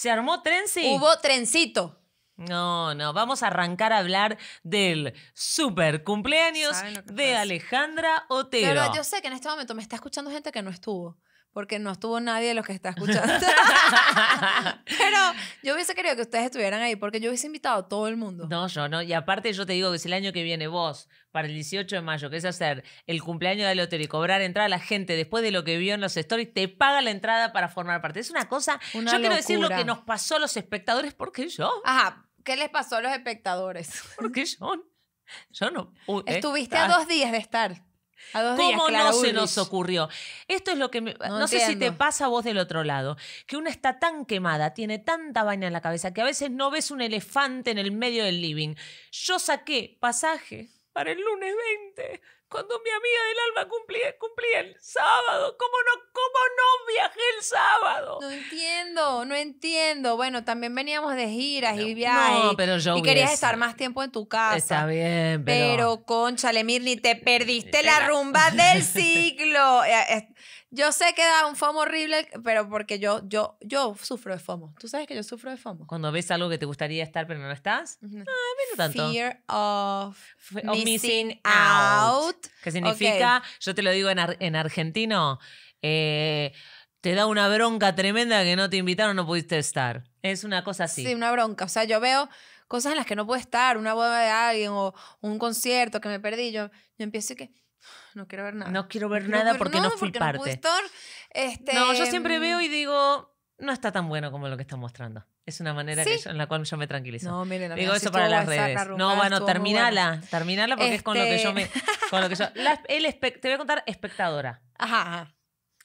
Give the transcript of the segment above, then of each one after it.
Se armó trencito. Hubo trencito. No, no, vamos a arrancar a hablar del super cumpleaños de Alejandra Otero. Pero yo sé que en este momento me está escuchando gente que no estuvo porque no estuvo nadie de los que está escuchando. Pero yo hubiese querido que ustedes estuvieran ahí, porque yo hubiese invitado a todo el mundo. No, yo no. Y aparte yo te digo que si el año que viene vos, para el 18 de mayo, que es hacer el cumpleaños de lotería y cobrar entrada a la gente después de lo que vio en los stories, te paga la entrada para formar parte. Es una cosa... Una yo quiero decir lo que nos pasó a los espectadores, porque yo... Ajá, ¿qué les pasó a los espectadores? Porque yo... Yo no... Estuviste a dos días de estar. ¿Cómo no se nos ocurrió? Esto es lo que... Me, no, no sé si te pasa a vos del otro lado, que una está tan quemada, tiene tanta vaina en la cabeza, que a veces no ves un elefante en el medio del living. Yo saqué pasaje para el lunes 20 cuando mi amiga del alma cumplía, el sábado. ¿Cómo no, ¿Cómo no viajé el sábado? No entiendo, no entiendo. Bueno, también veníamos de giras y viajes. No, pero yo Y querías estar más tiempo en tu casa. Está bien, pero... Pero, Le te perdiste eh, la rumba del siglo. Eh, eh, yo sé que da un FOMO horrible, pero porque yo, yo, yo sufro de FOMO. Tú sabes que yo sufro de FOMO. Cuando ves algo que te gustaría estar, pero no estás. Ah, no me Ay, tanto. Fear of, missing, out. ¿Qué significa, yo te lo digo en, argentino, eh, te da una bronca tremenda que no te invitaron, no pudiste estar. Es una cosa así. Sí, una bronca. O sea, yo veo cosas en las que no puedo estar, una boda de alguien o un concierto que me perdí. Yo, yo empiezo que no quiero ver nada. No quiero ver nada porque no fui parte. Este, no, yo siempre mm. veo y digo, no está tan bueno como lo que están mostrando. Es una manera en la cual yo me tranquilizo. No, Digo eso para las redes. no, bueno, terminala. Terminala porque es con lo que yo me. Este te voy a contar espectadora. ajá.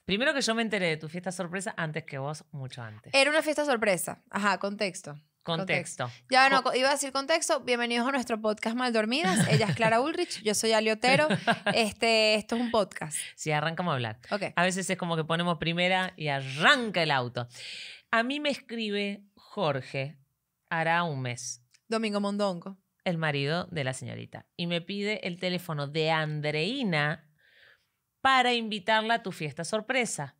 Primero que yo me enteré de tu fiesta sorpresa antes que vos, mucho antes. Era una fiesta sorpresa. Ajá, contexto. Contexto. Ya, no, iba a decir contexto. Bienvenidos a nuestro podcast Maldormidas. Ella es Clara Ulrich, yo soy Aliotero. Este, esto es un podcast. Sí, arrancamos a hablar. A veces es como que ponemos primera y arranca el auto. A mí me escribe Jorge, hará un mes. Domingo Mondongo. El marido de la señorita. Y me pide el teléfono de Andreina para invitarla a tu fiesta sorpresa.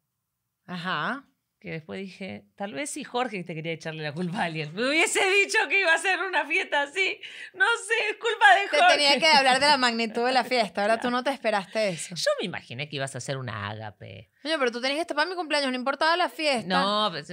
Ajá que después dije, tal vez si Jorge te quería echarle la culpa a alguien. Me hubiese dicho que iba a ser una fiesta así. No sé, es culpa de Jorge. Te tenía que hablar de la magnitud de la fiesta. Ahora tú no te esperaste eso. Yo me imaginé que ibas a hacer una ágape. pero tú tenías que estar para mi cumpleaños, no importaba la fiesta. No, pero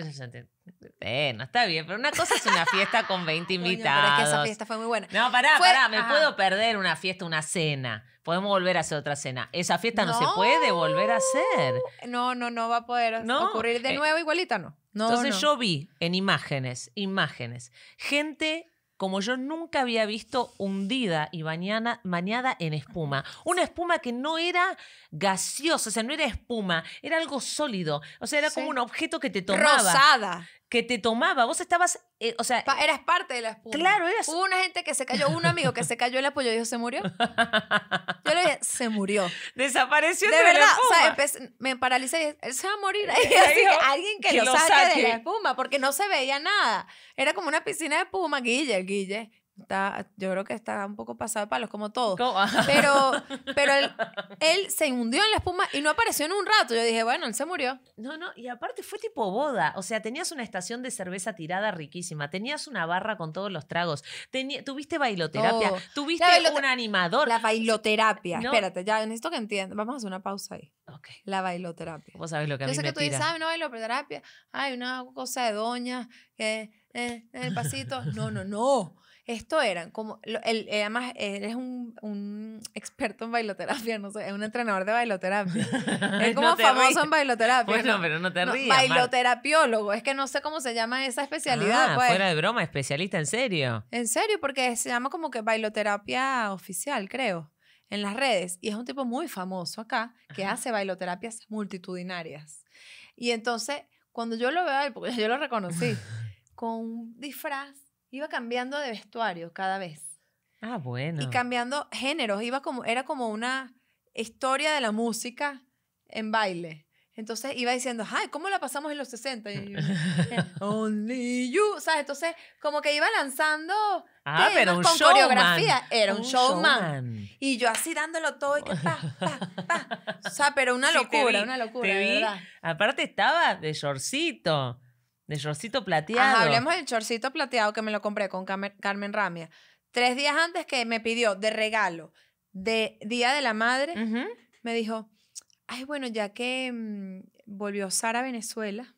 bueno, está bien, pero una cosa es una fiesta con 20 invitados. pero que esa fiesta fue muy buena. No, pará, pará, me puedo perder una fiesta, una cena. Podemos volver a hacer otra cena. Esa fiesta no, se puede volver a hacer. No, no, no va a poder ocurrir de eh, nuevo, igualita no Entonces yo vi en imágenes, imágenes, gente como yo nunca había visto hundida y bañada en espuma. Una espuma que no era gaseosa, o sea, no era espuma, era algo sólido. O sea, era como un objeto que te tomaba. Rosada que te tomaba. Vos estabas, eh, o sea... eras parte de la espuma. Claro, eras... Hubo una gente que se cayó, un amigo que se cayó en la apoyo y dijo, ¿se murió? Yo le dije, se murió. Desapareció de, verdad, O sea, me paralicé y dije, se va a morir. alguien que, lo, saque, de la espuma, porque no se veía nada. Era como una piscina de espuma, Guille, Guille yo creo que está un poco pasado de palos, como todo. Pero, pero él, él, se hundió en la espuma y no apareció en un rato. Yo dije, bueno, él se murió. No, no, y aparte fue tipo boda. O sea, tenías una estación de cerveza tirada riquísima, tenías una barra con todos los tragos, tuviste bailoterapia, oh. tuviste un animador. La bailoterapia. Espérate, ya necesito que entiendan. Vamos a hacer una pausa ahí. La bailoterapia. Vos sabés lo que a mí Yo que tú dices, ah, no, bailoterapia. Hay una cosa de doña que eh, el eh, pasito. No, no, no. Esto eran como, él, eh, además, él es un, un, experto en bailoterapia, no sé, es un entrenador de bailoterapia. es como famoso en bailoterapia. Bueno, pero no te rías. es que no sé cómo se llama esa especialidad. Ah, pues. fuera de broma, especialista en serio. En serio, porque se llama como que bailoterapia oficial, creo, en las redes. Y es un tipo muy famoso acá que hace bailoterapias multitudinarias. Y entonces, cuando yo lo veo porque yo lo reconocí, con un disfraz iba cambiando de vestuario cada vez. Ah, bueno. Y cambiando géneros, iba como, era como una historia de la música en baile. Entonces iba diciendo, ay, ¿cómo la pasamos en los 60? Only you, ¿sabes? Entonces, como que iba lanzando ah, con coreografía. Era un, showman. Y yo así dándolo todo y O sea, pero una locura, una locura, verdad. Aparte estaba de shortcito. El chorcito plateado. hablemos del chorcito plateado que me lo compré con Carmen, Ramia. Tres días antes que me pidió de regalo de Día de la Madre, me dijo, ay, bueno, ya que mm, volvió Sara a Venezuela,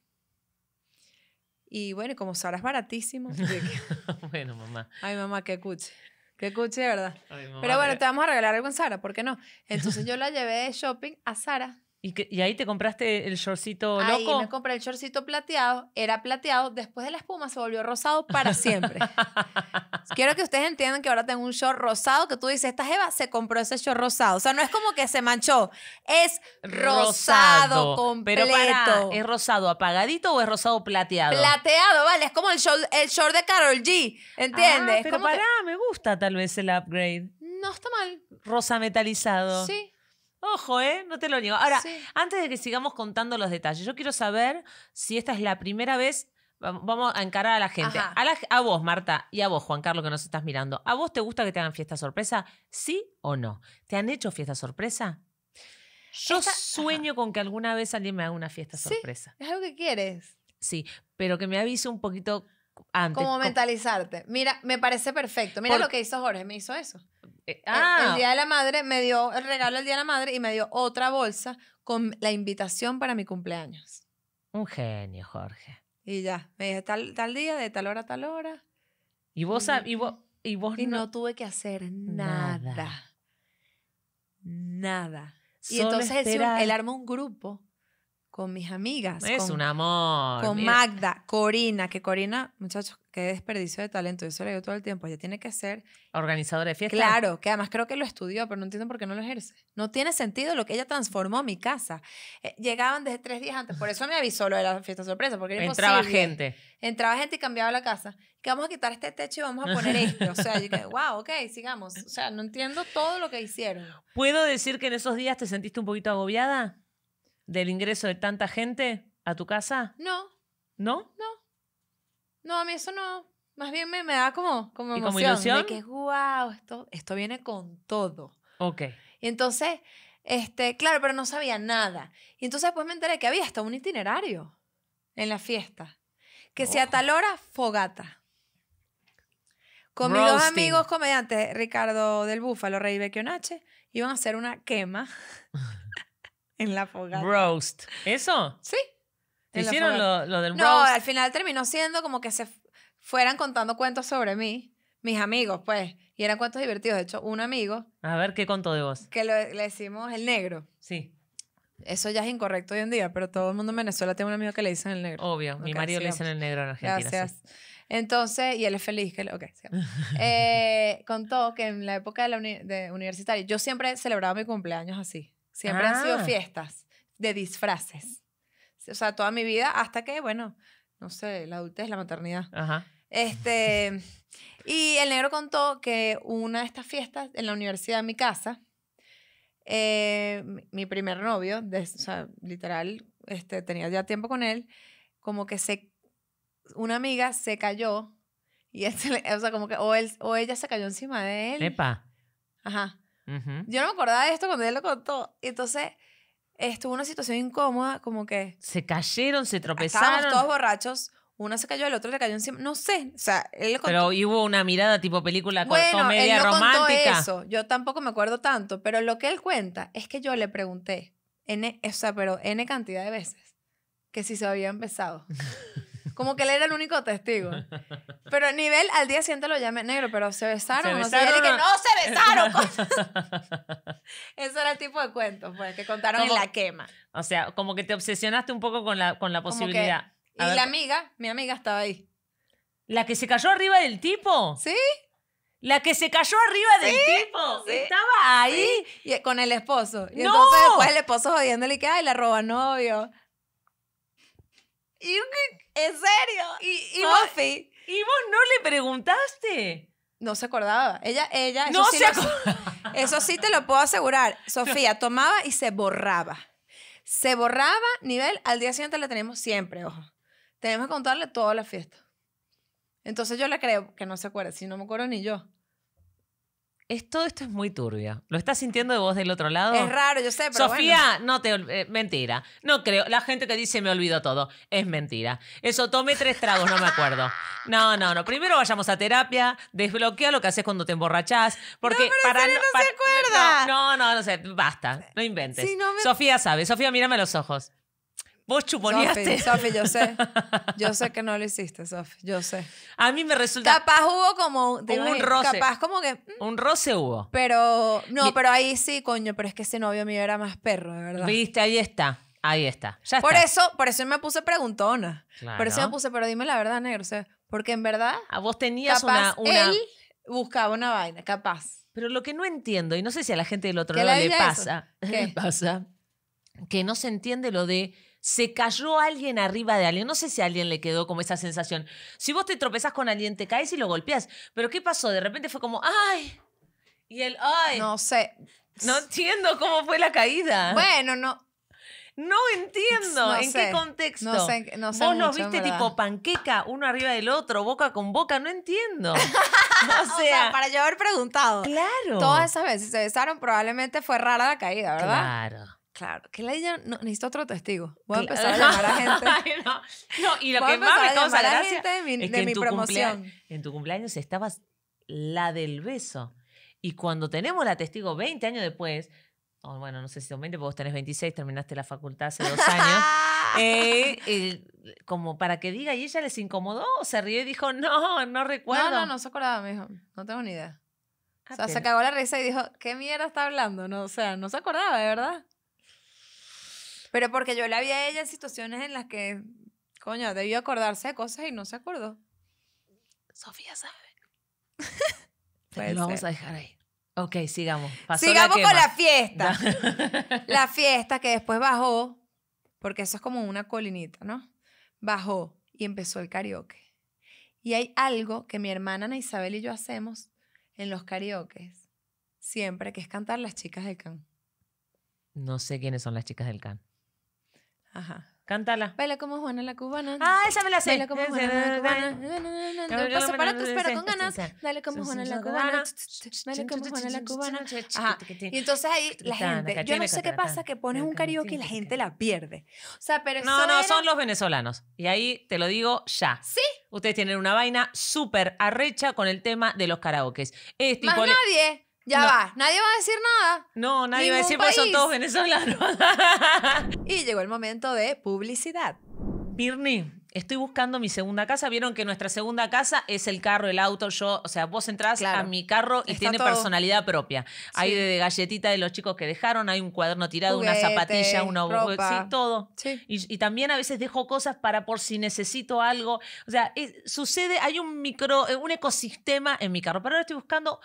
y bueno, como Sara es baratísimo. bueno, mamá. Ay, mamá, qué cuche. Qué cuche, verdad. Pero bueno, te vamos a regalar algo en Sara, ¿por qué no? Entonces yo la llevé de shopping a Sara ¿Y, ahí te compraste el shortcito loco? Ahí me compré el shortcito plateado, era plateado, después de la espuma se volvió rosado para siempre. Quiero que ustedes entiendan que ahora tengo un short rosado que tú dices, esta Jeva se compró ese short rosado. O sea, no es como que se manchó, es rosado, completo. Pero ¿es rosado apagadito o es rosado plateado? Plateado, vale, es como el short, el short de Carol G, ¿entiendes? Ah, pero me gusta tal vez el upgrade. No está mal. Rosa metalizado. Sí. Ojo, ¿eh? No te lo digo. Ahora, antes de que sigamos contando los detalles, yo quiero saber si esta es la primera vez. Vamos a encarar a la gente. A, vos, Marta, y a vos, Juan Carlos, que nos estás mirando. ¿A vos te gusta que te hagan fiesta sorpresa? ¿Sí o no? ¿Te han hecho fiesta sorpresa? Yo sueño con que alguna vez alguien me haga una fiesta sí, sorpresa. Es algo que quieres. Sí, pero que me avise un poquito antes. Como mentalizarte. Mira, me parece perfecto. Mira lo que hizo Jorge, me hizo eso. Eh, el, ah. Día de la Madre me dio el regalo el Día de la Madre y me dio otra bolsa con la invitación para mi cumpleaños. Un genio, Jorge. Y ya, me dije tal, día, de tal hora a tal hora. Y vos, y, y vos, y no, tuve que hacer nada. Nada. Y entonces él, él armó un grupo con mis amigas. Es un amor. Con Magda, Corina, que Corina, muchachos, qué desperdicio de talento. eso le todo el tiempo. Ella tiene que ser. Organizadora de fiestas. Claro, que además creo que lo estudió, pero no entiendo por qué no lo ejerce. No tiene sentido lo que ella transformó mi casa. Eh, llegaban desde tres días antes. Por eso me avisó lo de la fiesta sorpresa. Porque era Entraba gente. Entraba gente y cambiaba la casa. Que vamos a quitar este techo y vamos a poner esto. O sea, yo dije, wow, ok, sigamos. O sea, no entiendo todo lo que hicieron. ¿Puedo decir que en esos días te sentiste un poquito agobiada? del ingreso de tanta gente a tu casa? No. ¿No? No. No, a mí eso no. Más bien me, da como, como emoción. ilusión? De que, wow, esto, esto viene con todo. Ok. Y entonces, este, claro, pero no sabía nada. Y entonces después me enteré que había hasta un itinerario en la fiesta. Que si a oh. tal hora, fogata. Con mis dos amigos comediantes, Ricardo del Búfalo, Rey Becchionache, iban a hacer una quema en la fogata. Roast. ¿Eso? Sí. hicieron lo, del No, al final terminó siendo como que se fueran contando cuentos sobre mí, mis amigos, pues. Y eran cuentos divertidos. De hecho, un amigo. A ver, ¿qué contó de vos? Que le decimos el negro. Sí. Eso ya es incorrecto hoy en día, pero todo el mundo en Venezuela tiene un amigo que le dicen el negro. Obvio, mi marido le dicen el negro en Argentina. Gracias. Entonces, y él es feliz. Que, ok, eh, contó que en la época de la universitaria, yo siempre celebraba mi cumpleaños así. Siempre han sido ah. fiestas de disfraces. O sea, toda mi vida hasta que, bueno, no sé, la adultez, la maternidad. Ajá. Este, y el negro contó que una de estas fiestas en la universidad de mi casa, eh, mi primer novio, de, o sea, literal, este, tenía ya tiempo con él, como que se, una amiga se cayó y como que o, o ella se cayó encima de él. Epa. Ajá. Yo no me acordaba de esto cuando él lo contó. Y entonces estuvo una situación incómoda, como que... Se cayeron, se tropezaron. Ah, estábamos todos borrachos. Uno se cayó, el otro le cayó encima. No sé, o sea, él Pero hubo una mirada tipo película bueno, comedia él no romántica. Contó eso. Yo tampoco me acuerdo tanto, pero lo que él cuenta es que yo le pregunté, N, o sea, pero N cantidad de veces, que si se había empezado. Como que él era el único testigo. Pero nivel, al día siguiente lo llamé negro, pero se besaron. o sea, no se besaron. Eso era el tipo de cuentos pues, que contaron en la quema. O sea, como que te obsesionaste un poco con la, con la posibilidad. y la amiga, mi amiga estaba ahí. ¿La que se cayó arriba del tipo? Sí. La que se cayó arriba del tipo. Estaba ahí. con el esposo. Y entonces después pues, el esposo jodiéndole que, ay, la roba novio. Y, ¿En serio? Y, y Vos, no le preguntaste. No se acordaba. Ella, ella. Eso sí Eso sí te lo puedo asegurar. Sofía tomaba y se borraba. Se borraba, nivel, al día siguiente la tenemos siempre, ojo. Tenemos que contarle toda la fiesta. Entonces yo le creo que no se acuerda, si no me acuerdo ni yo todo esto es muy turbio. Lo estás sintiendo de vos del otro lado. Es raro, yo sé, pero. Sofía, no te. Eh, mentira. No creo. La gente que dice me olvido todo. Es mentira. Eso, tomé tres tragos, no me acuerdo. No, no, no. Primero vayamos a terapia. Desbloquea lo que haces cuando te emborrachás. Porque no, pero para, no, se acuerda. No, no, no, sé. Basta. No inventes. Sofía sabe. Sofía, mírame los ojos. Vos chuponeaste. Sofi, yo sé. Yo sé que no lo hiciste, Sofi. Yo sé. A mí me resulta. Capaz hubo como un, un roce. Capaz como que. Mm. Un roce hubo. Pero. No, pero ahí sí, coño. Pero es que ese novio mío era más perro, de verdad. Viste, ahí está. Ahí está. Por eso, por eso me puse preguntona. Por eso me puse, pero dime la verdad, negro. O sea, porque en verdad, A ah, vos tenías una. él buscaba una vaina, capaz. Pero lo que no entiendo, y no sé si a la gente del otro lado le pasa, ¿Qué? le pasa, que no se entiende lo de se cayó alguien arriba de alguien. No sé si a alguien le quedó como esa sensación. Si vos te tropezás con alguien, te caes y lo golpeás. Pero ¿qué pasó? De repente fue como, ¡ay! Y el, ¡ay! No sé. No entiendo cómo fue la caída. Bueno, no. No entiendo en qué contexto. No sé, no sé Vos los viste tipo panqueca, uno arriba del otro, boca con boca, no entiendo. o, sea, o sea, para yo haber preguntado. Claro. Todas esas veces se besaron, probablemente fue rara la caída, ¿verdad? Claro. Claro, que la idea, no, necesito otro testigo. Voy a empezar a llamar a gente. no, y lo que más me causa gracia de mi, es que de en mi tu promoción. En tu cumpleaños estabas la del beso. Y cuando tenemos la testigo 20 años después, bueno, no sé si son 20, porque vos tenés 26, terminaste la facultad hace dos años. Eh, como para que diga, y ella les incomodó, se rió y dijo, no, no recuerdo. No, no, no se acordaba, no tengo ni idea. Ah, o sea, se cagó la risa y dijo, ¿qué mierda está hablando? No, o sea, no se acordaba, de verdad. Pero porque yo la vi a ella en situaciones en las que, coño, debió acordarse de cosas y no se acordó. Sofía sabe. lo vamos a dejar ahí. Ok, sigamos. sigamos con la fiesta. la fiesta que después bajó, porque eso es como una colinita, ¿no? Bajó y empezó el karaoke. Y hay algo que mi hermana Ana Isabel y yo hacemos en los carioques. siempre, que es cantar las chicas del can. No sé quiénes son las chicas del can. Ajá. Cántala. Baila como Juana la cubana. Ah, esa me la sé. Baila como Juana la cubana. Paso para tu espera con ganas. Dale como Juana la cubana. Dale como Juana la cubana. Ajá. Y entonces ahí la gente, yo no sé qué pasa que pones un karaoke y la gente la pierde. O sea, pero No, no, son los venezolanos. Y ahí te lo digo ya. Sí. Ustedes tienen una vaina súper arrecha con el tema de los karaokes. Este Más nadie. Ya va, nadie va a decir nada. No, nadie va a decir porque son todos venezolanos. y llegó el momento de publicidad. Birni, estoy buscando mi segunda casa. Vieron que nuestra segunda casa es el carro, el auto, yo, o sea, vos entras a mi carro y tiene personalidad propia. Hay de galletita de los chicos que dejaron, hay un cuaderno tirado, una zapatilla, un ropa. Sí, todo. Y, también a veces dejo cosas para por si necesito algo. O sea, sucede, hay un micro, eh, un ecosistema en mi carro. Pero ahora estoy buscando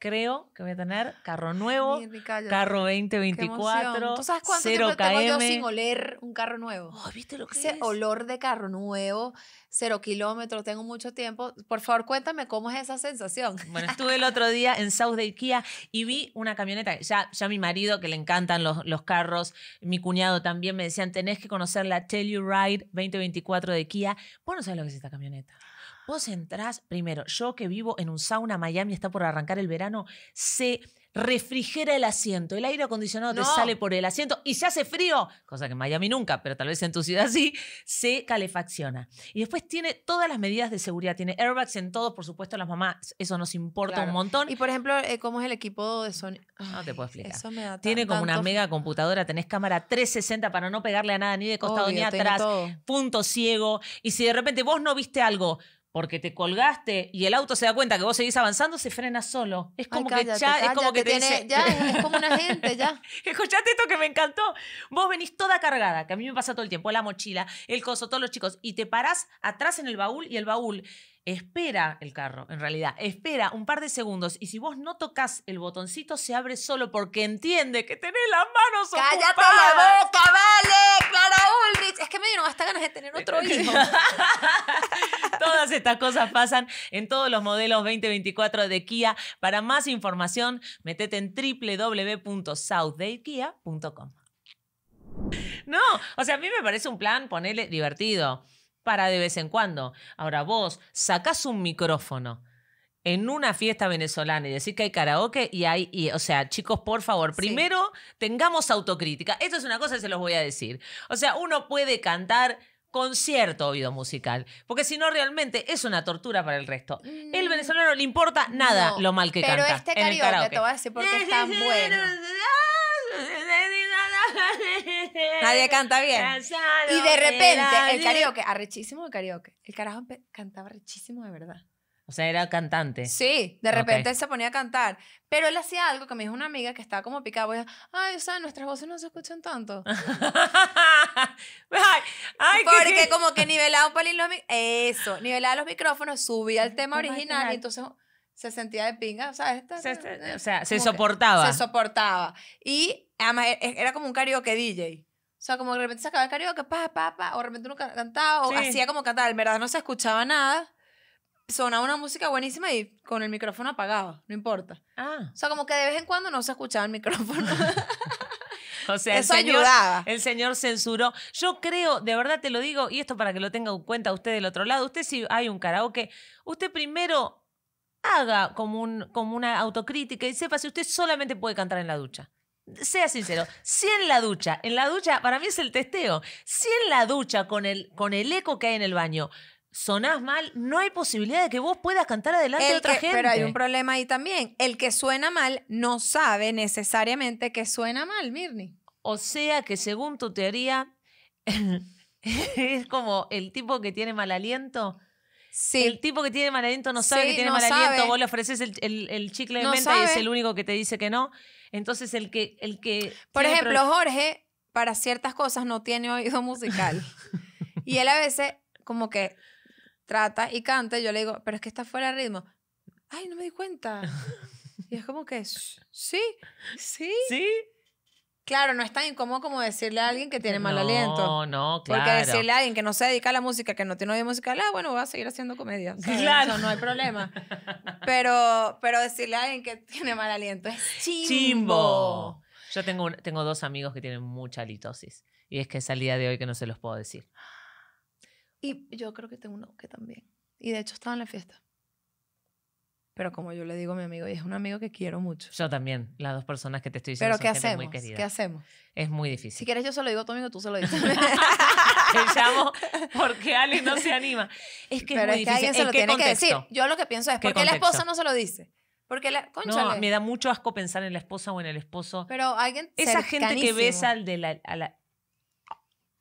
creo que voy a tener carro nuevo, carro 2024. ¿Tú sabes cuánto tiempo tengo yo sin oler un carro nuevo? Oh, ¿Viste lo que Ese es? olor de carro nuevo, cero kilómetros, tengo mucho tiempo. Por favor, cuéntame cómo es esa sensación. Bueno, estuve el otro día en South de Ikea y vi una camioneta. Ya, ya mi marido, que le encantan los, los carros, mi cuñado también me decían, tenés que conocer la Telluride 2024 de Kia. Vos no sabés lo que es esta camioneta. Vos entrás, primero, yo que vivo en un sauna, Miami está por arrancar el verano, se refrigera el asiento, el aire acondicionado te sale por el asiento y se hace frío, cosa que en Miami nunca, pero tal vez en tu ciudad sí, se calefacciona. Y después tiene todas las medidas de seguridad, tiene airbags en todos, por supuesto las mamás, eso nos importa un montón. Y por ejemplo, eh, ¿cómo es el equipo de Sony? No te puedo explicar. tiene como una mega computadora, tenés cámara 360 para no pegarle a nada, ni de costado ni atrás, punto ciego, y si de repente vos no viste algo, porque te colgaste y el auto se da cuenta que vos seguís avanzando, se frena solo. Es como que ya, es como que te ya, es como una gente, ya. Escuchate esto que me encantó. Vos venís toda cargada, que a mí me pasa todo el tiempo, la mochila, el coso, todos los chicos, y te parás atrás en el baúl y el baúl espera el carro, en realidad, espera un par de segundos y si vos no tocas el botoncito se abre solo porque entiende que tenés las manos ocupadas. ¡Cállate la boca, vale! ¡Clara Ulrich! Es que me dieron hasta ganas de tener otro hijo. Todas estas cosas pasan en todos los modelos 2024 de Kia. Para más información, metete en www.southdaykia.com. No, o sea, a mí me parece un plan, Ponerle divertido para de vez en cuando. Ahora vos sacás un micrófono en una fiesta venezolana y decís que hay karaoke y hay, o sea, chicos, por favor, primero tengamos autocrítica. Esto es una cosa que se los voy a decir. O sea, uno puede cantar con cierto oído musical, porque si no realmente es una tortura para el resto. El mm, venezolano le importa nada lo mal que canta. Pero este karaoke, en te a decir porque es tan bueno. Nadie canta bien. Y de repente, el karaoke, arrechísimo el karaoke. El carajo cantaba arrechísimo de verdad. O sea, era cantante. Sí, de repente se ponía a cantar. Pero él hacía algo que me dijo una amiga que estaba como picada. ay, o sea, nuestras voces no se escuchan tanto. ay, ay, Porque como que nivelaba un los Eso, nivelaba los micrófonos, subía el tema original y entonces se sentía de pinga. O sea, o sea, se soportaba. Se soportaba. Y Además, e, e, era como un karaoke DJ. O sea, como de repente se el karaoke, pa, pa, pa, o de repente uno cantaba, o hacía como cantar. En verdad no se escuchaba nada. Sonaba una música buenísima y con el micrófono apagado, no importa. Ah. O sea, como que de vez en cuando no se escuchaba el micrófono. O sea, Eso el señor, ayudaba. El señor censuró. Yo creo, de verdad te lo digo, y esto para que lo tenga en cuenta usted del otro lado, usted si hay un karaoke, usted primero haga como, un, como una autocrítica y sepa si usted solamente puede cantar en la ducha sea sincero, si en la ducha, en la ducha, para mí es el testeo, si en la ducha con el, con el eco que hay en el baño, sonás mal, no hay posibilidad de que vos puedas cantar adelante a otra gente. Pero hay un problema ahí también. El que suena mal no sabe necesariamente que suena mal, Mirni. O sea que según tu teoría, es como el tipo que tiene mal aliento el tipo que tiene mal aliento no sabe que tiene mal aliento, vos le ofreces el, chicle de menta y es el único que te dice que no. Entonces el que... El que Por ejemplo, Jorge, para ciertas cosas no tiene oído musical. y él a veces como que trata y canta yo le digo, pero es que está fuera de ritmo. Ay, no me di cuenta. Y es como que, sí, sí. Sí. Claro, no es tan incómodo como decirle a alguien que tiene mal aliento. No, no, claro. Porque decirle a alguien que no se dedica a la música, que no tiene oído música, ah, bueno, va a seguir haciendo comedia. Claro. no hay problema. pero, pero decirle a alguien que tiene mal aliento es chimbo. chimbo. Yo tengo, tengo dos amigos que tienen mucha halitosis. Y es que es al día de hoy que no se los puedo decir. Y yo creo que tengo uno que también. Y de hecho estaba en la fiesta. Pero como yo le digo a mi amigo, y es un amigo que quiero mucho. Yo también, las dos personas que te estoy diciendo. Pero ¿qué hacemos? muy querida. ¿Qué hacemos? Es muy difícil. Si quieres yo se lo digo a tu amigo, tú se lo dices. te llamo porque alguien no se anima. Es que es muy es que alguien se lo tiene que decir. Yo lo que pienso es, ¿por qué la esposa no se lo dice? Porque la, No, me da mucho asco pensar en la esposa o en el esposo. Pero alguien Esa gente que besa al de la,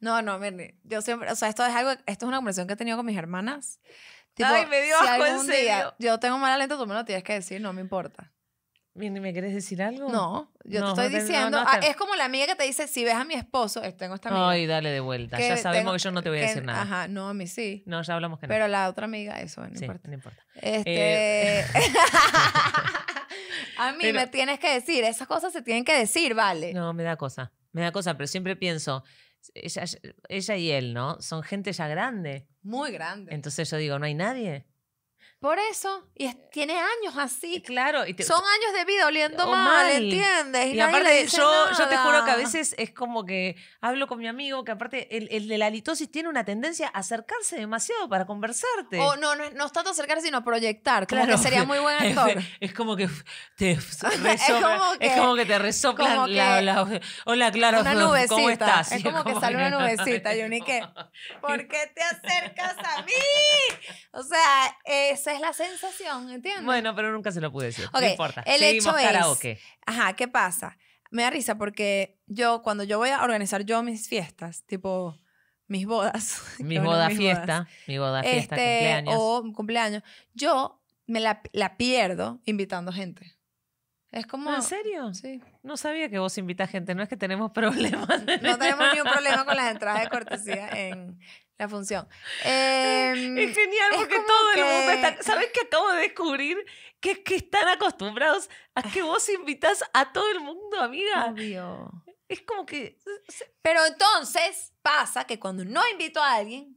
No, no, mire, yo siempre, o sea, esto es algo, esto es una conversación que he tenido con mis hermanas Ay, me dio en serio. yo tengo mala aliento, tú me lo tienes que decir, no me importa. ¿Me quieres decir algo? No, yo te estoy diciendo. Ah, es como la amiga que te dice: si ves a mi esposo, tengo esta amiga. Ay, dale de vuelta. ya sabemos que yo no te voy a decir nada. Ajá, no, a mí sí. No, ya hablamos que no. Pero la otra amiga, eso, no importa. No importa. Este. Eh, a mí me tienes que decir, esas cosas se tienen que decir, vale. No, me da cosa. Me da cosa, pero siempre pienso ella, ella y él, ¿no? Son gente ya grande. Muy grande. Entonces yo digo, ¿no hay nadie? Por eso, y tiene años así. Eh, claro, y te, son años de vida oliendo oh, mal, ¿entiendes? Y, aparte, yo, yo, te juro que a veces es como que hablo con mi amigo, que aparte el, de la litosis tiene una tendencia a acercarse demasiado para conversarte. O oh, no, no, no es tanto acercarse, sino proyectar, claro. que sería muy buen actor. Es, como que te resopla, es, como que, te resopla la, Hola, claro, una nubecita, ¿cómo estás? Es como, que sale una nubecita, y ¿Por qué te acercas a mí? O sea, es es la sensación, ¿entiendes? Bueno, pero nunca se lo pude decir. No importa. El hecho es. Ajá, ¿qué pasa? Me da risa porque yo, cuando yo voy a organizar yo mis fiestas, tipo mis bodas. Mi boda fiesta, mi boda fiesta, este, cumpleaños. O cumpleaños. Yo me la, la pierdo invitando gente. Es como. ¿En serio? Sí. No sabía que vos invitas gente, no es que tenemos problemas. No tenemos un problema con las entradas de cortesía en, la función. Eh, es em, genial porque todo el mundo está... ¿Sabes qué acabo de descubrir? Que, que están acostumbrados a que vos invitas a todo el mundo, amiga. Obvio. Es como que... Pero entonces pasa que cuando no invito a alguien,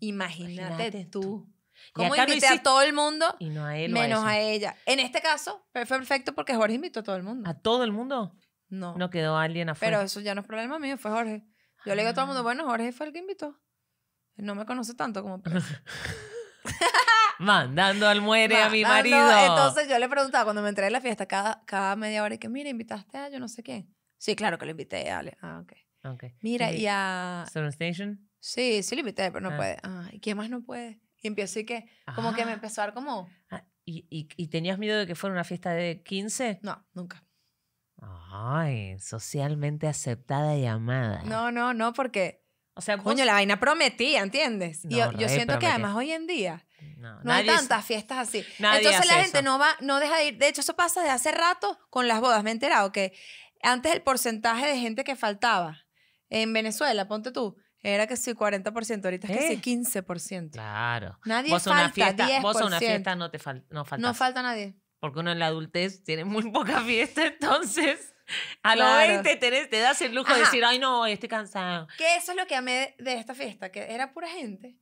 imagínate, tú. como ¿Cómo invité a todo el mundo? menos a, ella. En este caso, fue perfecto porque Jorge invitó a todo el mundo. ¿A todo el mundo? No. No quedó alguien afuera. Pero eso ya no es problema mío, fue Jorge. Yo le digo a todo el mundo, ah. bueno, Jorge fue el que invitó no me conoce tanto como Mandando al muere a mi marido. Entonces yo le preguntaba cuando me entré a la fiesta cada, media hora y que, mira, invitaste a yo no sé quién. Sí, claro que lo invité, a Ale. Ah, ok. Mira, y, a... Station? Sí, sí lo invité, pero no ah. puede. Ah, ¿y quién más no puede? Y empiezo y que, como que me ah. empezó a dar como... Ah, ¿Y, y, tenías miedo de que fuera una fiesta de 15? No, nunca. Ay, socialmente aceptada y amada. No, no, no, porque o sea, Coño, la vaina prometía, ¿entiendes? y yo, siento que además hoy en día no, hay tantas fiestas así. Nadie Entonces la gente no va, no deja de ir. De hecho, eso pasa de hace rato con las bodas. Me he enterado que antes el porcentaje de gente que faltaba en Venezuela, ponte tú, era que sí, 40%, ahorita es que sí, 15%. Eh. Claro. Nadie falta, Vos a una fiesta no te faltas. No falta nadie. Porque uno en la adultez tiene muy poca fiesta, entonces a los 20 te das el lujo de decir, ay no, estoy cansado. Que eso es lo que amé de esta fiesta, que era pura gente,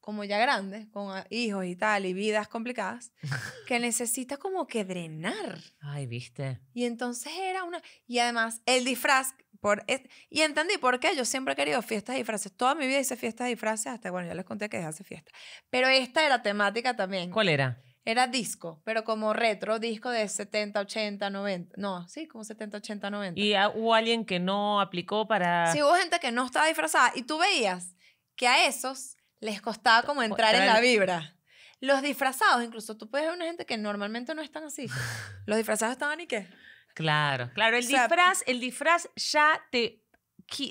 como ya grande, con ah, hijos y tal, y vidas complicadas, que necesita como que drenar. Ay, viste. Y entonces era una... Y además, el disfraz... Por, y entendí por qué yo siempre he querido fiestas y disfraces. Toda mi vida hice fiestas y disfraces, hasta bueno, ya les conté que dejé hace fiesta. Pero esta era temática también. ¿Cuál era? Era disco, pero como retro, disco de 70, 80, 90. No, sí, como 70, 80, 90. Y hubo alguien que no aplicó para... Sí, hubo gente que no estaba disfrazada. Y tú veías que a esos les costaba como pues, entrar en la vibra. Los disfrazados, incluso tú puedes ver una gente que normalmente no están así. Los disfrazados estaban y qué. Claro, claro, el disfraz, el disfraz ya te,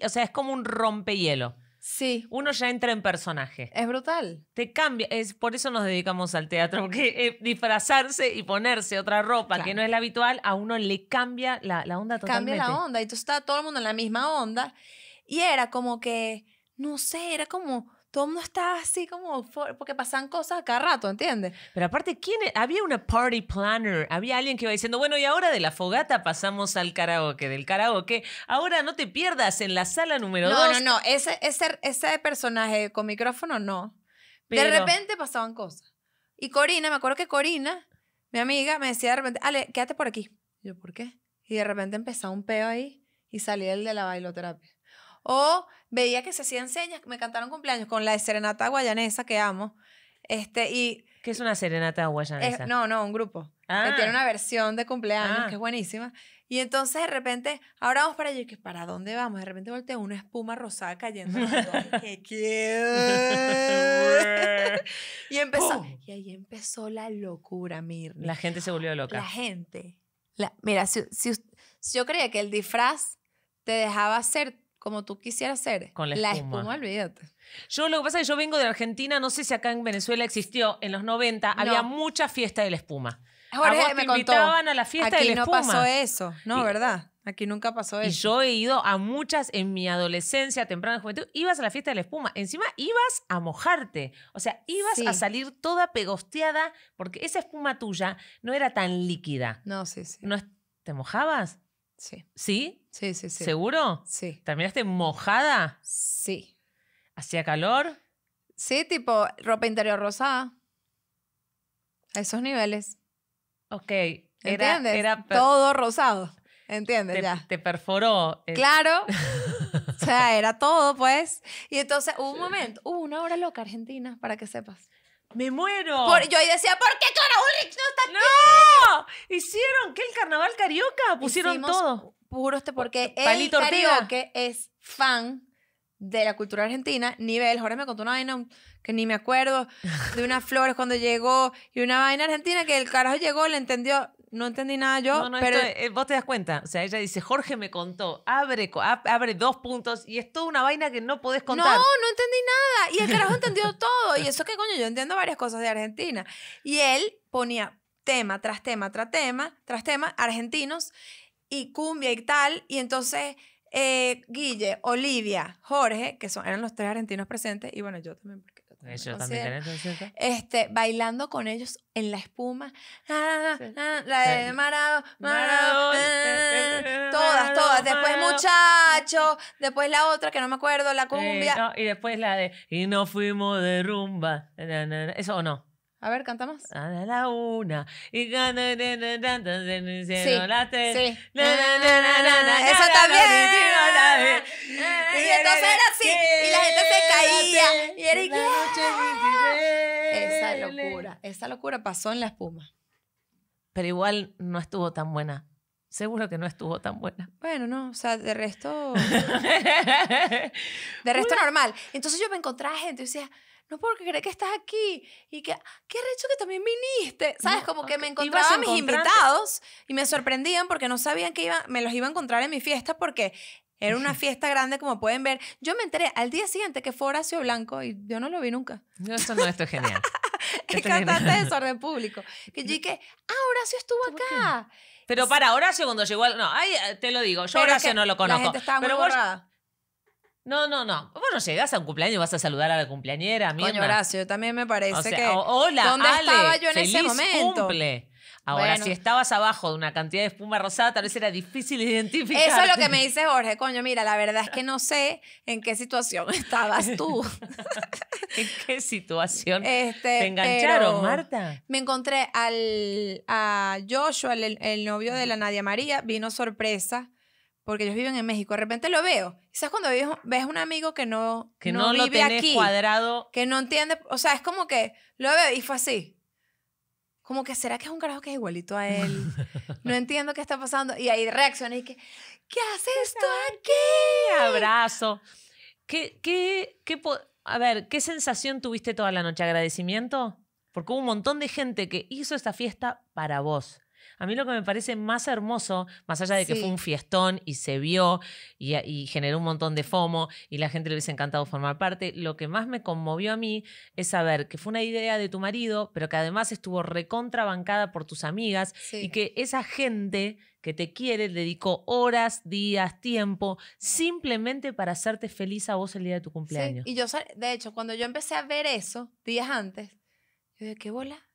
o sea, es como un rompehielo. Sí. Uno ya entra en personaje. Es brutal. Te cambia. Es, por eso nos dedicamos al teatro, porque disfrazarse y ponerse otra ropa que no es la habitual, a uno le cambia la, onda totalmente. Cambia la onda. Y tú está todo el mundo en la misma onda. Y era como que, no sé, era como todo el mundo estaba así como, porque pasaban cosas cada rato, ¿entiendes? Pero aparte, ¿quién e-? había una party planner, había alguien que iba diciendo, bueno, y ahora de la fogata pasamos al karaoke, del karaoke, ahora no te pierdas en la sala número 2. No, no, no, ese, ese, ese personaje con micrófono no. Pero... De repente pasaban cosas. Y Corina, me acuerdo que Corina, mi amiga, me decía de repente, Ale, quédate por aquí. yo, ¿por qué? Y de repente empezaba un peo ahí y salía el de la bailoterapia. O veía que se hacían señas, me cantaron cumpleaños con la Serenata Guayanesa, que amo. Este, y ¿Qué es una serenata guayanesa? Eh, no, no, un grupo. Que tiene ah. una versión de cumpleaños que ah. es buenísima. Y entonces de repente, ahora vamos para allá. que, ¿para dónde vamos? De repente voltea una espuma rosada cayendo. ¡Qué y, empezó, y ahí empezó la locura, Mirna. La gente se volvió loca. La gente. La, mira, si, si, si yo creía que el disfraz te dejaba hacer como tú quisieras ser. Con la espuma. olvídate. Yo lo que pasa es que yo vengo de Argentina, no sé si acá en Venezuela existió, en los 90 había mucha fiesta de la espuma. Jorge, a me invitaban a la fiesta de la espuma. no pasó eso, no, ¿verdad? Aquí nunca pasó eso. Y yo he ido a muchas en mi adolescencia, temprana juventud, ibas a la fiesta de la espuma, encima ibas a mojarte, o sea, ibas a salir toda pegosteada porque esa espuma tuya no era tan líquida. No, sí, sí. No, ¿Te mojabas? Sí. ¿Sí? Sí, sí, sí. ¿Seguro? Sí. ¿Terminaste mojada? Sí. ¿Hacía calor? Sí, tipo ropa interior rosada. A esos niveles. Ok. Era, ¿Entiendes? Era Todo rosado. ¿Entiendes? ya. te perforó. Claro. o sea, era todo, pues. Y entonces hubo un momento, hubo una hora loca argentina, para que sepas. Me muero. yo ahí decía, ¿por qué Clara Ulrich no está ¡No! Hicieron que el carnaval carioca pusieron todo. Puro este porque el que es fan de la cultura argentina, nivel, Jorge me contó una vaina que ni me acuerdo, de unas flores cuando llegó y una vaina argentina que el carajo llegó, le entendió, no entendí nada yo, pero vos te das cuenta, o sea, ella dice, Jorge me contó, abre, abre dos puntos y es toda una vaina que no podés contar. No, no entendí nada. Y el carajo entendió todo. Y eso que coño, yo entiendo varias cosas de Argentina. Y él ponía tema tras tema, tras tema, tras tema, argentinos y cumbia y tal. Y entonces... Eh, Guille, Olivia, Jorge, que son, eran los tres argentinos presentes, y bueno, yo también, ellos también Este, bailando con ellos en la espuma. la de Marado, todas, todas. Después Muchacho, después la otra que no me acuerdo, la cumbia. y después la de Y no fuimos de rumba. Eso o no. A ver, canta más. A la, una. Y cuando sí, Sí. Eso también. Y eh, entonces era así. Eh, y la gente se eh, caía. Y era y ¡Ah! Esa locura. Esa locura pasó en la espuma. Pero igual no estuvo tan buena. Seguro que no estuvo tan buena. Bueno, no, o sea, de resto. de resto normal. Entonces yo me encontraba gente y decía no porque creer que estás aquí y que, qué recho que también viniste. ¿Sabes? como que me encontraba mis invitados y me sorprendían porque no sabían que iba, me los iba a encontrar en mi fiesta porque era una fiesta grande, como pueden ver. Yo me enteré al día siguiente que fue Horacio Blanco y yo no lo vi nunca. esto no, esto es genial. Es cantante de desorden público. Que dije, ah, Horacio estuvo acá. Pero para Horacio cuando llegó No, ahí eh, te lo digo, yo Horacio no lo conozco. La gente estaba muy Pero no, no, no. Vos no llegas a un cumpleaños vas a saludar a la cumpleañera, mí. Coño, Horacio, también me parece que... Hola, ¿Dónde estaba yo en ese momento? Cumple. Ahora, si estabas abajo de una cantidad de espuma rosada, tal vez era difícil identificar. Eso es lo que me dice Jorge, coño, mira, la verdad es que no sé en qué situación estabas tú. ¿En qué situación este, te engancharon, Marta? Me encontré al, a Joshua, el, el novio de la Nadia María, vino sorpresa porque ellos viven en México. De repente lo veo. ¿Sabes cuando ves, un amigo que no que no, lo tenés aquí, cuadrado, que no entiende, o sea, es como que lo veo y fue así. Como que será que es un carajo que es igualito a él. No entiendo qué está pasando y ahí reacciona y que ¿qué haces tú aquí? Abrazo. ¿Qué qué qué a ver, ¿qué sensación tuviste toda la noche? ¿Agradecimiento? Porque hubo un montón de gente que hizo esta fiesta para vos. A mí lo que me parece más hermoso, más allá de que fue un fiestón y se vio y, generó un montón de FOMO y la gente le hubiese encantado formar parte, lo que más me conmovió a mí es saber que fue una idea de tu marido, pero que además estuvo recontrabancada por tus amigas y que esa gente que te quiere, dedicó horas, días, tiempo, simplemente para hacerte feliz a vos el día de tu cumpleaños. y yo, de hecho, cuando yo empecé a ver eso días antes, yo dije, ¿qué bola?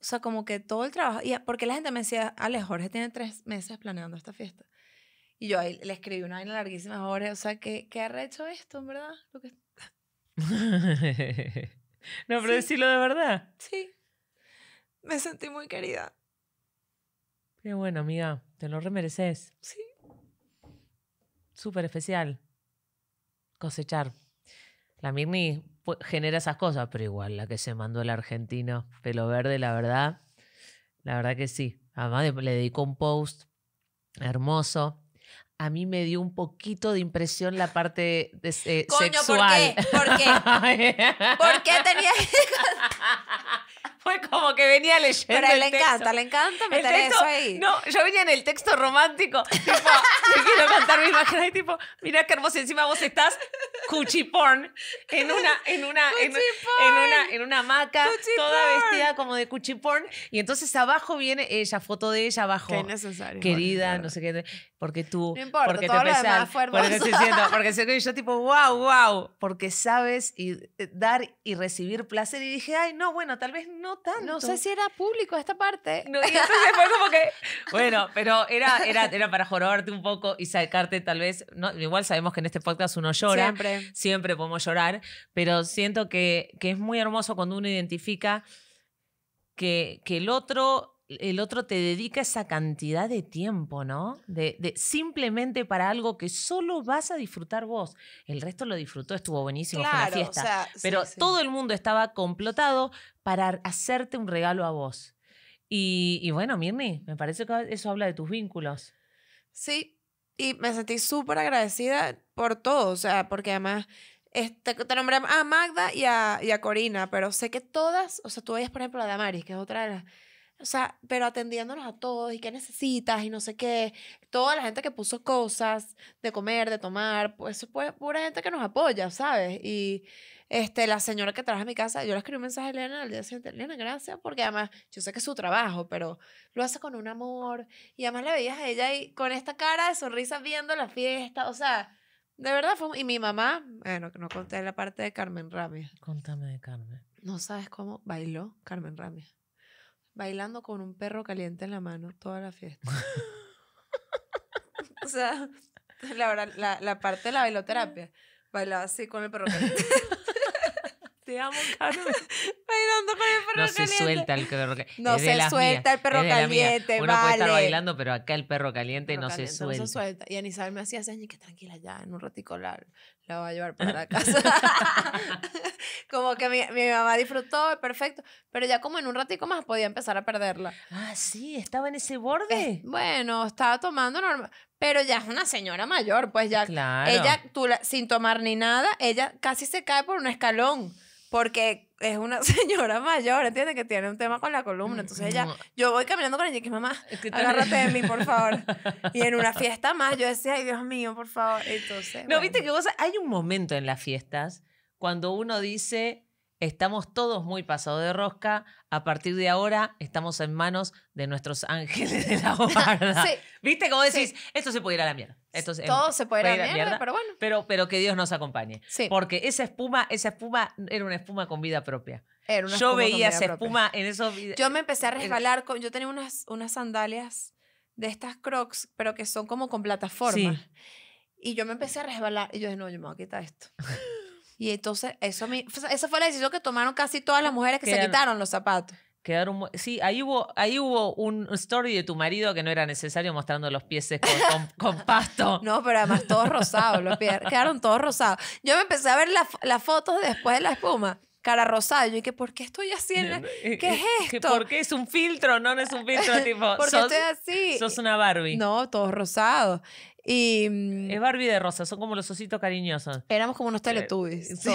O sea, como que todo el trabajo. porque la gente me decía, Ale, Jorge tiene tres meses planeando esta fiesta. Y yo ahí le escribí una vaina larguísima a Jorge. O sea, ¿qué, ha hecho esto, en verdad? Lo que... no, pero decirlo de verdad. Sí. Me sentí muy querida. Qué bueno, amiga. Te lo remereces. Sí. Súper especial. Cosechar. La mimi genera esas cosas, pero igual la que se mandó el argentino pelo verde, la verdad, la verdad que sí. Además le dedicó un post hermoso. A mí me dio un poquito de impresión la parte de, eh, Coño, ¿por qué? ¿Por qué? ¿Por qué tenía fue como que venía leyendo. Pero le encanta, le encanta meter eso ahí. No, yo venía en el texto romántico, tipo, te quiero cantar mi imagen. ahí, tipo, mirá qué hermoso, encima vos estás cuchiporn, en una, en una, en, una, en una hamaca, toda vestida como de porn Y entonces abajo viene ella, foto de ella abajo. Querida, no sé qué porque tú, no importa, porque te pesas, porque estoy porque yo tipo, wow, wow, porque sabes eh, dar y recibir placer y dije, ay, no, bueno, tal vez no tanto. No sé si era público esta parte. No, y entonces fue como bueno, pero era, era, era para jorobarte un poco y sacarte tal vez, no, igual sabemos que en este podcast uno llora, siempre, siempre podemos llorar, pero siento que, que es muy hermoso cuando uno identifica que, que el otro el otro te dedica esa cantidad de tiempo, ¿no? De, simplemente para algo que solo vas a disfrutar vos. El resto lo disfrutó, estuvo buenísimo, fue fiesta. pero todo el mundo estaba complotado para hacerte un regalo a vos. Y, bueno, Mirni, me parece que eso habla de tus vínculos. Sí, y me sentí súper agradecida por todo, o sea, porque además este, te nombré a Magda y a, y a Corina, pero sé que todas, o sea, tú veías, por ejemplo, a Damaris, que es otra de las o sea, pero atendiéndonos a todos y qué necesitas y no sé qué. Toda la gente que puso cosas de comer, de tomar, pues fue pura gente que nos apoya, ¿sabes? Y este, la señora que trabaja en mi casa, yo le escribí un mensaje a Elena al día siguiente, Elena, gracias, porque además yo sé que es su trabajo, pero lo hace con un amor. Y además le veías a ella y con esta cara de sonrisa viendo la fiesta, o sea, de verdad fue... Y mi mamá, bueno, que no conté la parte de Carmen Ramírez. Contame de Carmen. No sabes cómo bailó Carmen Ramírez bailando con un perro caliente en la mano toda la fiesta. o sea, la, parte de la bailoterapia, bailaba así con el perro caliente. Te amo, Carmen bailando no se suelta el perro caliente. No se suelta el perro caliente, Uno puede estar bailando, pero acá el perro caliente, no, se suelta. no se suelta. Y Anisabel me hacía señas que tranquila ya, en un ratico la, la voy a llevar para la casa. como que mi, mi, mamá disfrutó, perfecto. Pero ya como en un ratico más podía empezar a perderla. Ah, sí, estaba en ese borde. bueno, estaba tomando normal. Pero ya es una señora mayor, pues ya. Claro. Ella, sin tomar ni nada, ella casi se cae por un escalón porque es una señora mayor, entiende Que tiene un tema con la columna. Mm, Entonces ella, yo voy caminando con ella y que mamá, agárrate de mí, por favor. Y en una fiesta más, yo decía, ay, Dios mío, por favor. Entonces. No, viste que vos, hay un momento en las fiestas cuando uno dice, Estamos todos muy pasados de rosca. A partir de ahora estamos en manos de nuestros ángeles de la guarda. Sí. ¿Viste cómo decís? Esto se puede ir a la mierda. Esto se, Todo em, se puede, ir a la mierda, pero bueno. Pero, pero que Dios nos acompañe. Sí. Porque esa espuma, esa espuma era una espuma con vida propia. Era yo veía esa espuma en esos videos. Yo me empecé a resbalar. yo tenía unas, unas sandalias de estas crocs, pero que son como con plataforma. Y yo me empecé a resbalar. Y yo dije, no, yo me voy a quitar esto. Y entonces, eso mi, esa fue la decisión que tomaron casi todas las mujeres que se quitaron los zapatos. Quedaron, sí, ahí hubo, ahí hubo un story de tu marido que no era necesario mostrando los pies con, con, pasto. No, pero además todos rosados, los pies, quedaron todos rosados. Yo me empecé a ver las fotos después de la espuma cara rosada. Yo dije, ¿por qué estoy así? ¿Qué es esto? ¿Por qué es un filtro? No, no es un filtro tipo. ¿Por qué estoy así? Sos una Barbie. No, todos rosado. Y, mm, es Barbie de rosa, son como los ositos cariñosos. Éramos como unos eh, teletubbies.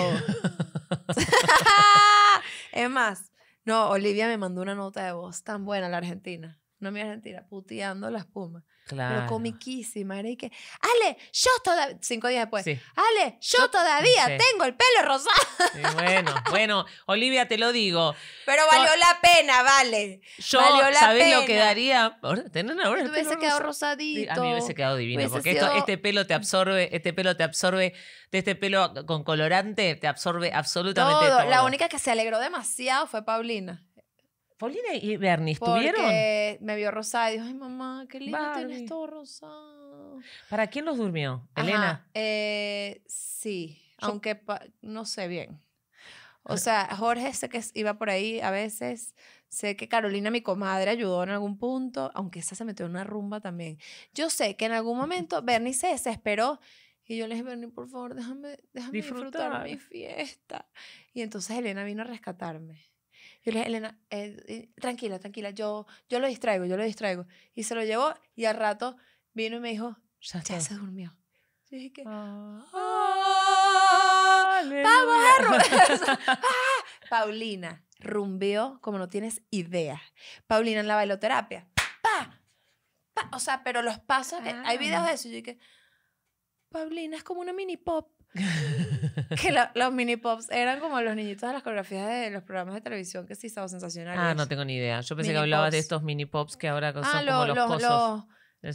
es más, no, Olivia me mandó una nota de voz tan buena la Argentina. No mi Argentina, puteando la espuma. Claro. Pero comiquísima, que, Ale, yo todavía, cinco días después, Ale, yo, todavía tengo el pelo rosado. bueno, bueno, Olivia, te lo digo. Pero valió la pena, vale. Yo, valió la ¿sabés lo que daría? Tener ahora quedado rosadito. A mí me hubiese quedado divino, porque este pelo te absorbe, este pelo te absorbe, de este pelo con colorante te absorbe absolutamente todo. La única que se alegró demasiado fue Paulina. Paulina y Bernie estuvieron. Porque me vio rosada y dijo, ay mamá, qué lindo tienes todo ¿Para quién los durmió? ¿Elena? Eh, sí, aunque no sé bien. O sea, Jorge sé que iba por ahí a veces. Sé que Carolina, mi comadre, ayudó en algún punto, aunque esa se metió en una rumba también. Yo sé que en algún momento Bernie se desesperó y yo le dije, Bernie, por favor, déjame, disfrutar. disfrutar mi fiesta. Y entonces Elena vino a rescatarme. Yo le dije, Elena, eh, eh, tranquila, tranquila, yo, yo lo distraigo, yo lo distraigo. Y se lo llevó y al rato vino y me dijo, ya, se durmió. Yo dije que, ah, ah, vamos ah, Paulina rumbió como no tienes idea. Paulina en la bailoterapia. Pa, O sea, pero los pasos, eh, hay videos de eso. Yo dije, Paulina es como una mini pop. que los mini pops eran como los niñitos de las coreografías de los programas de televisión que sí estaba sensacional. Ah, no tengo ni idea. Yo pensé que hablabas de estos mini pops que ahora ah, son como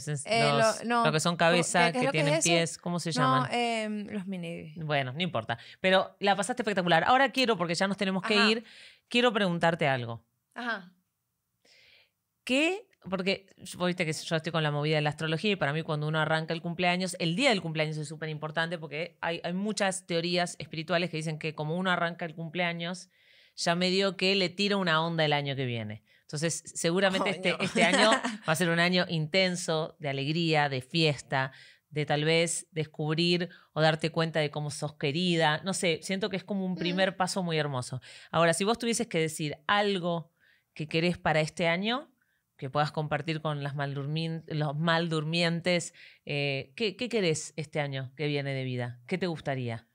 los, eh, lo, Los, lo, que son cabezas que, tienen pies, ¿cómo se llaman? Em, los mini. Bueno, no importa. Pero la pasaste espectacular. Ahora quiero, porque ya nos tenemos que ir, quiero preguntarte algo. Ajá. ¿Qué porque viste que yo estoy con la movida de la astrología y para mí cuando uno arranca el cumpleaños, el día del cumpleaños es súper importante porque hay, hay, muchas teorías espirituales que dicen que como uno arranca el cumpleaños, ya medio que le tira una onda el año que viene. Entonces, seguramente este, este año va a ser un año intenso de alegría, de fiesta, de tal vez descubrir o darte cuenta de cómo sos querida. No sé, siento que es como un mm. primer paso muy hermoso. Ahora, si vos tuvieses que decir algo que querés para este año, que puedas compartir con las mal los mal durmientes. Eh, ¿qué, ¿qué, querés este año que viene de vida? ¿Qué te gustaría?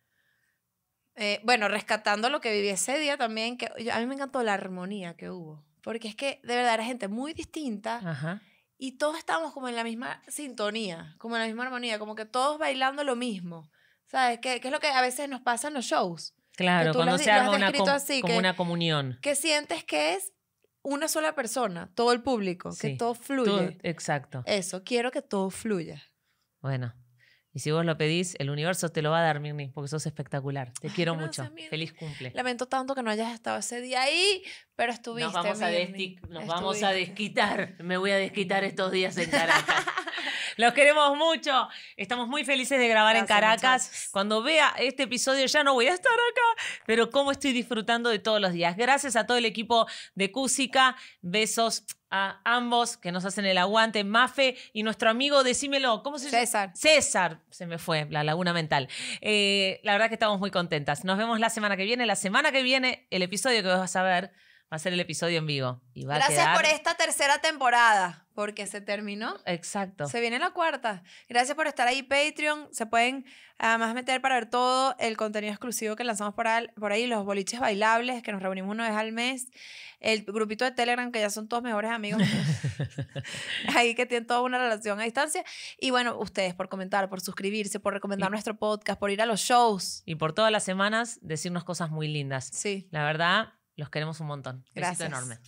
Eh, bueno, rescatando lo que viví ese día también, que a mí me encantó la armonía que hubo, porque es que de verdad era gente muy distinta y todos estábamos como en la misma sintonía, como en la misma armonía, como que todos bailando lo mismo, ¿sabes? Que, es lo que a veces nos pasa en los shows. Claro, cuando se arma una, así, como una comunión. Que sientes que es una sola persona, todo el público, que todo fluya. exacto. Eso, quiero que todo fluya. Bueno, y si vos lo pedís, el universo te lo va a dar, Mirni, porque sos espectacular. Te quiero mucho. Feliz cumple. Lamento tanto que no hayas estado ese día ahí, pero estuviste. Nos vamos, a, nos vamos a desquitar. Me voy a desquitar estos días en Caracas. Los queremos mucho. Estamos muy felices de grabar en Caracas. Cuando vea este episodio ya no voy a estar acá, pero cómo estoy disfrutando de todos los días. Gracias a todo el equipo de Cusica. Besos a ambos que nos hacen el aguante, Mafe y nuestro amigo, decímelo, ¿cómo se llama? César. César, se me fue la laguna mental. Eh, la verdad que estamos muy contentas. Nos vemos la semana que viene. La semana que viene, el episodio que vas a ver va a ser el episodio en vivo. Y Gracias por esta tercera temporada, porque se terminó. Exacto. Se viene la cuarta. Gracias por estar ahí, Patreon. Se pueden además meter para ver todo el contenido exclusivo que lanzamos por, por ahí, los boliches bailables, que nos reunimos una vez al mes, el grupito de Telegram, que ya son todos mejores amigos. ahí que tienen toda una relación a distancia. Y bueno, ustedes por comentar, por suscribirse, por recomendar nuestro podcast, por ir a los shows. Y por todas las semanas decirnos cosas muy lindas. Sí. La verdad, los queremos un montón. Gracias. enorme.